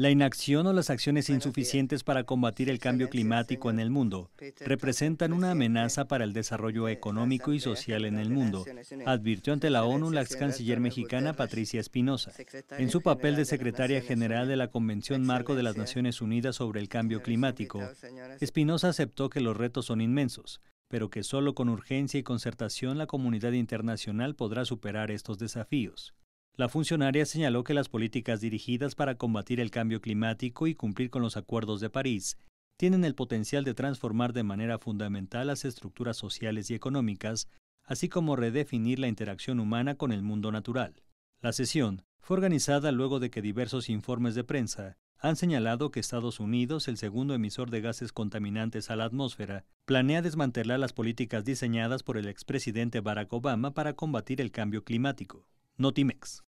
La inacción o las acciones insuficientes para combatir el cambio climático en el mundo representan una amenaza para el desarrollo económico y social en el mundo, advirtió ante la ONU la ex canciller mexicana Patricia Espinosa, en su papel de secretaria general de la Convención Marco de las Naciones Unidas sobre el Cambio Climático. Espinosa aceptó que los retos son inmensos, pero que solo con urgencia y concertación la comunidad internacional podrá superar estos desafíos. La funcionaria señaló que las políticas dirigidas para combatir el cambio climático y cumplir con los acuerdos de París tienen el potencial de transformar de manera fundamental las estructuras sociales y económicas, así como redefinir la interacción humana con el mundo natural. La sesión fue organizada luego de que diversos informes de prensa han señalado que Estados Unidos, el segundo emisor de gases contaminantes a la atmósfera, planea desmantelar las políticas diseñadas por el expresidente Barack Obama para combatir el cambio climático. Notimex.